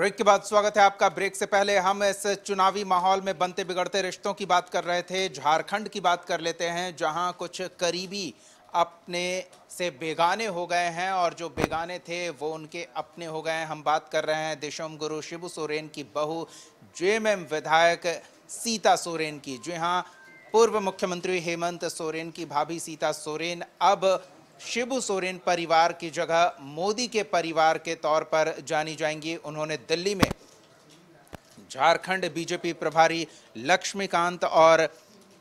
break के बाद स्वागत है आपका ब्रेक से पहले हम इस चुनावी माहौल में बनते बिगड़ते रिश्तों की बात कर रहे थे झारखंड की बात कर लेते हैं जहां कुछ करीबी अपने से बेगाने हो गए हैं और जो बेगाने थे वो उनके अपने हो गए हैं हम बात कर रहे हैं दिशम गुरु शिव सोरेन की बहू जे विधायक सीता सोरेन की जी हाँ पूर्व मुख्यमंत्री हेमंत सोरेन की भाभी सीता सोरेन अब शिबू सोरेन परिवार की जगह मोदी के परिवार के तौर पर जानी जाएंगी उन्होंने दिल्ली में झारखंड बीजेपी प्रभारी लक्ष्मीकांत और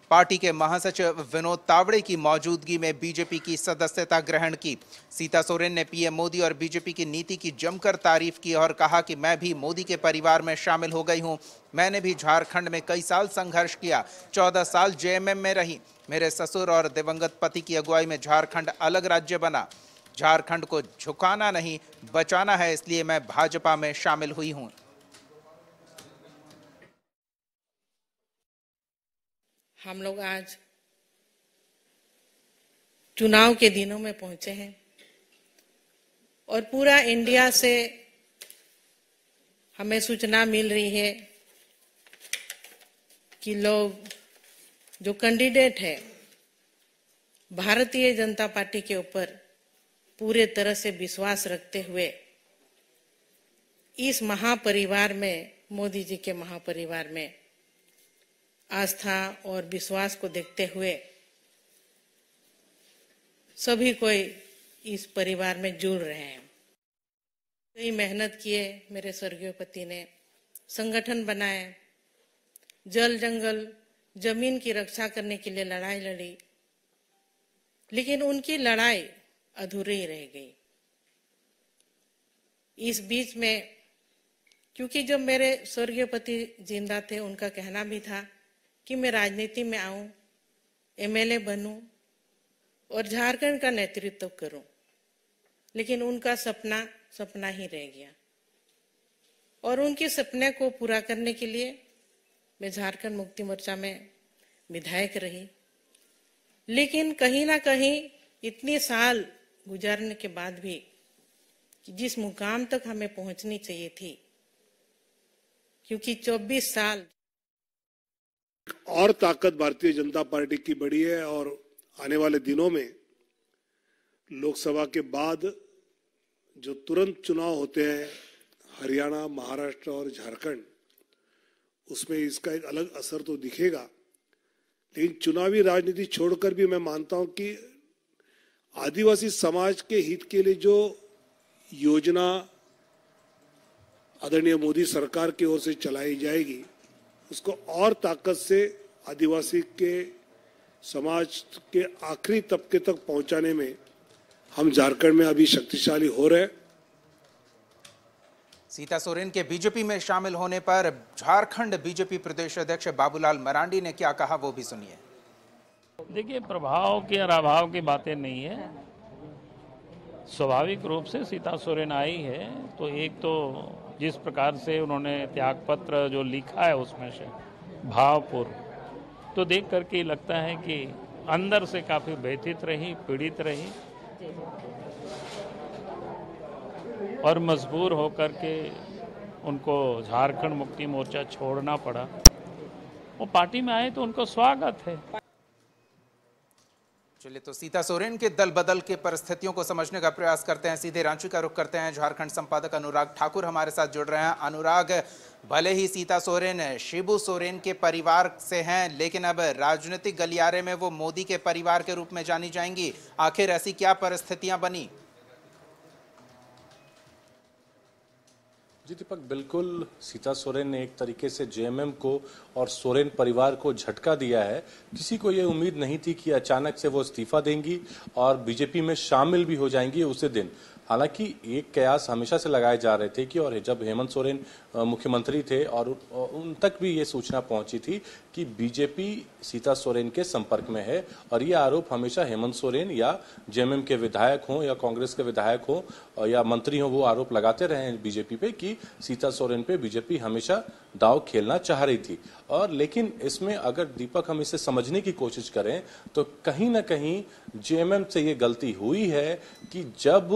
पार्टी के महासचिव विनोद तावड़े की मौजूदगी में बीजेपी की सदस्यता ग्रहण की सीता सोरेन ने पीएम मोदी और बीजेपी की नीति की जमकर तारीफ की और कहा कि मैं भी मोदी के परिवार में शामिल हो गई हूं मैंने भी झारखंड में कई साल संघर्ष किया चौदह साल जेएमएम में रही मेरे ससुर और दिवंगत पति की अगुवाई में झारखंड अलग राज्य बना झारखंड को झुकाना नहीं बचाना है इसलिए मैं भाजपा में शामिल हुई हूँ हम लोग आज चुनाव के दिनों में पहुंचे हैं और पूरा इंडिया से हमें सूचना मिल रही है कि लोग जो कैंडिडेट है भारतीय जनता पार्टी के ऊपर पूरे तरह से विश्वास रखते हुए इस महापरिवार में मोदी जी के महापरिवार में आस्था और विश्वास को देखते हुए सभी कोई इस परिवार में जुड़ रहे हैं कई मेहनत किए मेरे स्वर्गीय पति ने संगठन बनाए जल जंगल जमीन की रक्षा करने के लिए लड़ाई लड़ी लेकिन उनकी लड़ाई अधूरी रह गई इस बीच में क्योंकि जब मेरे स्वर्गीय पति जिंदा थे उनका कहना भी था कि मैं राजनीति में आऊं, एमएलए बनूं और झारखंड का नेतृत्व करूं, लेकिन उनका सपना सपना ही रह गया और उनके सपने को पूरा करने के लिए मैं झारखंड मुक्ति मोर्चा में विधायक रही लेकिन कहीं ना कहीं इतने साल गुजारने के बाद भी जिस मुकाम तक हमें पहुंचनी चाहिए थी क्योंकि 24 साल और ताकत भारतीय जनता पार्टी की बड़ी है और आने वाले दिनों में लोकसभा के बाद जो तुरंत चुनाव होते हैं हरियाणा महाराष्ट्र और झारखंड उसमें इसका एक अलग असर तो दिखेगा लेकिन चुनावी राजनीति छोड़कर भी मैं मानता हूं कि आदिवासी समाज के हित के लिए जो योजना आदरणीय मोदी सरकार की ओर से चलाई जाएगी उसको और ताकत से आदिवासी के समाज के आखिरी तबके तक पहुंचाने में हम झारखंड में अभी शक्तिशाली हो रहे सीता सोरेन के बीजेपी में शामिल होने पर झारखंड बीजेपी प्रदेश अध्यक्ष बाबूलाल मरांडी ने क्या कहा वो भी सुनिए देखिए प्रभाव के और अभाव की बातें नहीं है स्वाभाविक रूप से सीता सोरेन आई है तो एक तो जिस प्रकार से उन्होंने त्यागपत्र जो लिखा है उसमें से भावपूर्व तो देख करके लगता है कि अंदर से काफ़ी व्यथित रही पीड़ित रही और मजबूर होकर के उनको झारखंड मुक्ति मोर्चा छोड़ना पड़ा वो पार्टी में आए तो उनको स्वागत है चलिए तो सीता सोरेन के दल बदल के परिस्थितियों को समझने का प्रयास करते हैं सीधे रांची का रुख करते हैं झारखंड संपादक अनुराग ठाकुर हमारे साथ जुड़ रहे हैं अनुराग भले ही सीता सोरेन शिबू सोरेन के परिवार से हैं लेकिन अब राजनीतिक गलियारे में वो मोदी के परिवार के रूप में जानी जाएंगी आखिर ऐसी क्या परिस्थितियां बनी जी दीपक बिल्कुल सीता सोरेन ने एक तरीके से जेएमएम को और सोरेन परिवार को झटका दिया है किसी को ये उम्मीद नहीं थी कि अचानक से वो इस्तीफा देंगी और बीजेपी में शामिल भी हो जाएंगी उसी दिन हालांकि एक कयास हमेशा से लगाए जा रहे थे कि और जब हेमंत सोरेन मुख्यमंत्री थे और उन तक भी ये सूचना पहुंची थी कि बीजेपी सीता सोरेन के संपर्क में है और ये आरोप हमेशा हेमंत सोरेन या जेएमएम के विधायक हों या कांग्रेस के विधायक हों या मंत्री हों वो आरोप लगाते रहे हैं बीजेपी पे कि सीता सोरेन पे बीजेपी हमेशा दाव खेलना चाह रही थी और लेकिन इसमें अगर दीपक हम इसे समझने की कोशिश करें तो कहीं ना कहीं जेएमएम से ये गलती हुई है कि जब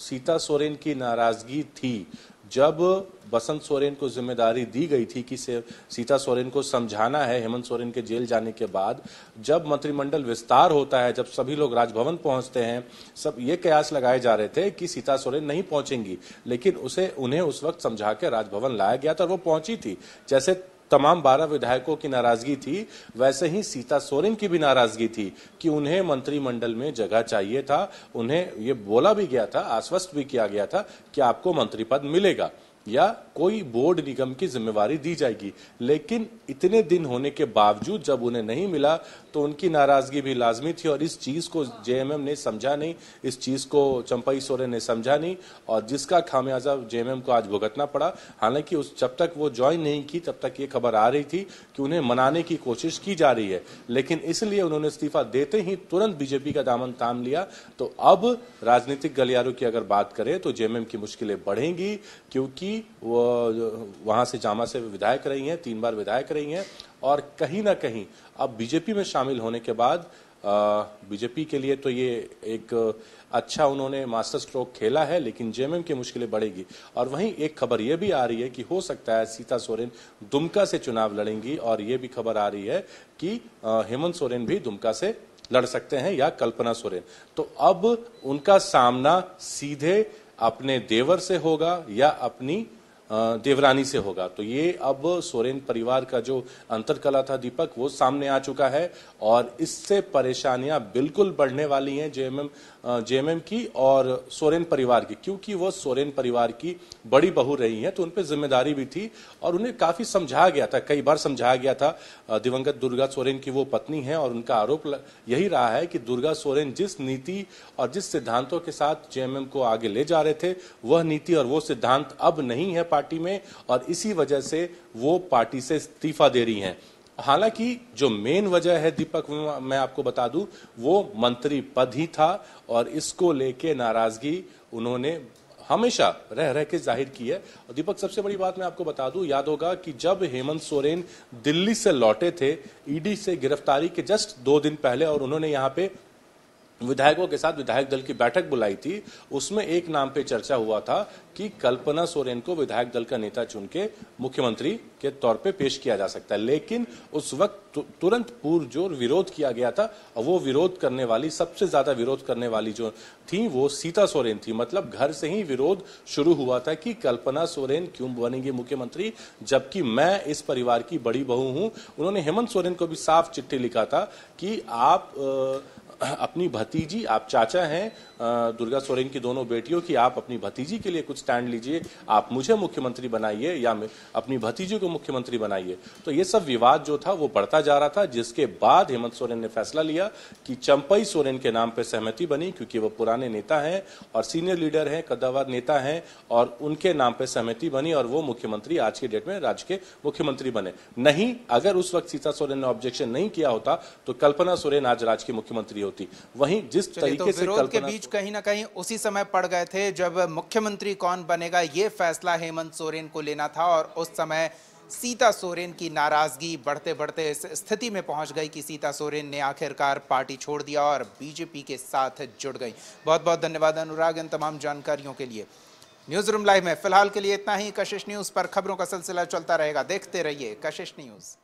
सीता सोरेन की नाराजगी थी जब बसंत सोरेन को जिम्मेदारी दी गई थी कि सीता सोरेन को समझाना है हेमंत सोरेन के जेल जाने के बाद जब मंत्रिमंडल विस्तार होता है जब सभी लोग राजभवन पहुंचते हैं सब ये कयास लगाए जा रहे थे कि सीता सोरेन नहीं पहुंचेंगी लेकिन उसे उन्हें उस वक्त समझा के राजभवन लाया गया था और वो पहुंची थी जैसे तमाम बारह विधायकों की नाराजगी थी वैसे ही सीता सोरेन की भी नाराजगी थी कि उन्हें मंत्रिमंडल में जगह चाहिए था उन्हें ये बोला भी गया था आश्वस्त भी किया गया था कि आपको मंत्री पद मिलेगा या कोई बोर्ड निगम की जिम्मेवारी दी जाएगी लेकिन इतने दिन होने के बावजूद जब उन्हें नहीं मिला तो उनकी नाराजगी भी लाजमी थी और इस चीज को जेएमएम ने समझा नहीं इस चीज को चंपाई सोरेन ने समझा नहीं और जिसका खामियाजा जेएमएम को आज भुगतना पड़ा हालांकि उस जब तक वो ज्वाइन नहीं की तब तक ये खबर आ रही थी कि उन्हें मनाने की कोशिश की जा रही है लेकिन इसलिए उन्होंने इस्तीफा देते ही तुरंत बीजेपी का दामन ताम लिया तो अब राजनीतिक गलियारों की अगर बात करें तो जेएमएम की मुश्किलें बढ़ेंगी क्योंकि वो वहाँ से जामा से विधायक रही हैं तीन बार विधायक रही हैं और कहीं ना कहीं अब बीजेपी में शामिल होने के बाद बीजेपी के लिए तो ये एक अच्छा उन्होंने मास्टर स्ट्रोक खेला है लेकिन जेएमएम की मुश्किलें बढ़ेगी और वहीं एक खबर ये भी आ रही है कि हो सकता है सीता सोरेन दुमका से चुनाव लड़ेंगी और ये भी खबर आ रही है कि हेमंत सोरेन भी दुमका से लड़ सकते हैं या कल्पना सोरेन तो अब उनका सामना सीधे अपने देवर से होगा या अपनी देवरानी से होगा तो ये अब सोरेन परिवार का जो अंतरकला था दीपक वो सामने आ चुका है और इससे परेशानियां बिल्कुल बढ़ने वाली हैं जेएमएम जेएमएम की और सोरेन परिवार की क्योंकि वो सोरेन परिवार की बड़ी बहू रही हैं तो उन पर जिम्मेदारी भी थी और उन्हें काफ़ी समझाया गया था कई बार समझाया गया था दिवंगत दुर्गा सोरेन की वो पत्नी है और उनका आरोप यही रहा है कि दुर्गा सोरेन जिस नीति और जिस सिद्धांतों के साथ जेएमएम को आगे ले जा रहे थे वह नीति और वो सिद्धांत अब नहीं है पार्टी में और इसी वजह से वो पार्टी से इस्तीफा दे रही हैं हालांकि जो मेन वजह है दीपक मैं आपको बता दूं वो मंत्री पद ही था और इसको लेके नाराजगी उन्होंने हमेशा रह रह के जाहिर की है और दीपक सबसे बड़ी बात मैं आपको बता दूं याद होगा कि जब हेमंत सोरेन दिल्ली से लौटे थे ईडी से गिरफ्तारी के जस्ट दो दिन पहले और उन्होंने यहाँ पे विधायकों के साथ विधायक दल की बैठक बुलाई थी उसमें एक नाम पे चर्चा हुआ था कि कल्पना सोरेन को विधायक दल का नेता चुन के मुख्यमंत्री के तौर पे पेश किया जा सकता है लेकिन उस वक्त तुरंत पुरजोर विरोध किया गया था और वो विरोध करने वाली सबसे ज्यादा विरोध करने वाली जो थी वो सीता सोरेन थी मतलब घर से ही विरोध शुरू हुआ था कि कल्पना सोरेन क्यों बनेंगी मुख्यमंत्री जबकि मैं इस परिवार की बड़ी बहू हूं उन्होंने हेमंत सोरेन को भी साफ चिट्ठी लिखा था कि आप आ, अपनी भतीजी आप चाचा हैं दुर्गा सोरेन की दोनों बेटियों की आप अपनी भतीजी के लिए कुछ स्टैंड लीजिए आप मुझे मुख्यमंत्री बनाइए या अपनी भतीजी को मुख्यमंत्री बनाइए तो ये सब विवाद जो था वो बढ़ता जा रहा था जिसके बाद हेमंत सोरेन ने फैसला लिया कि चंपई सोरेन के नाम पर सहमति बनी क्योंकि वह पुराने नेता हैं और सीनियर लीडर हैं कद्दावर नेता हैं और उनके नाम पर सहमति बनी और वो मुख्यमंत्री आज के डेट में राज्य के मुख्यमंत्री बने नहीं अगर उस वक्त सीता सोरेन ने ऑब्जेक्शन नहीं किया होता तो कल्पना सोरेन आज राज्य के मुख्यमंत्री होती वहीं जिस तरीके तो विरोध के बीच कहीं ना कहीं उसी समय पड़ गए थे जब मुख्यमंत्री कौन बनेगा ये फैसला हेमंत सोरेन को लेना था और उस समय सीता सोरेन की नाराजगी बढ़ते बढ़ते इस स्थिति में पहुंच गई कि सीता सोरेन ने आखिरकार पार्टी छोड़ दिया और बीजेपी के साथ जुड़ गई बहुत बहुत धन्यवाद अनुराग इन तमाम जानकारियों के लिए न्यूज रूम लाइव में फिलहाल के लिए इतना ही कशिश न्यूज पर खबरों का सिलसिला चलता रहेगा देखते रहिए कशिश न्यूज़